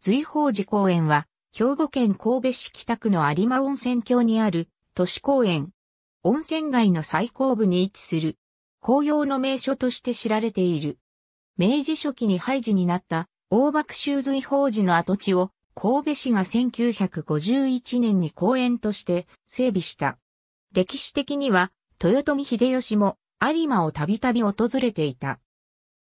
随宝寺公園は、兵庫県神戸市北区の有馬温泉郷にある都市公園。温泉街の最高部に位置する、紅葉の名所として知られている。明治初期に廃寺になった大幕州随宝寺の跡地を神戸市が1951年に公園として整備した。歴史的には豊臣秀吉も有馬をたびたび訪れていた。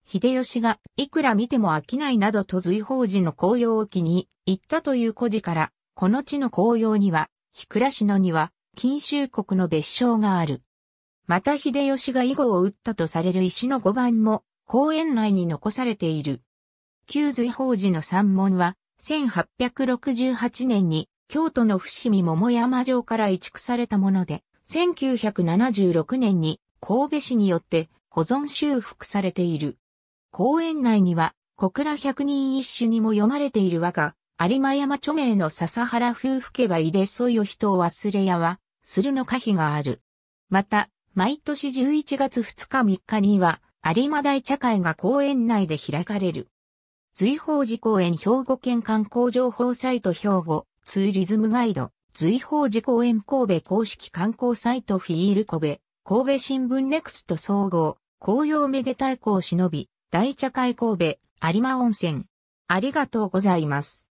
秀吉がいくら見ても飽きないなどと随法寺の紅葉を気に行ったという古事から、この地の紅葉には、日倉市のには、金州国の別称がある。また秀吉が囲碁を打ったとされる石の5番も、公園内に残されている。旧随法寺の山門は、1868年に京都の伏見桃山城から移築されたもので、1976年に神戸市によって保存修復されている。公園内には、小倉百人一首にも読まれている和歌、有馬山著名の笹原夫婦家は井でそよ人を忘れやは、するの可否がある。また、毎年11月2日3日には、有馬大茶会が公園内で開かれる。随宝寺公園兵庫県観光情報サイト兵庫ツーリズムガイド随宝寺公園神戸公式観光サイトフィール神戸神戸新聞ネクスト総合紅葉めでたい子を忍び大茶会神戸、有馬温泉。ありがとうございます。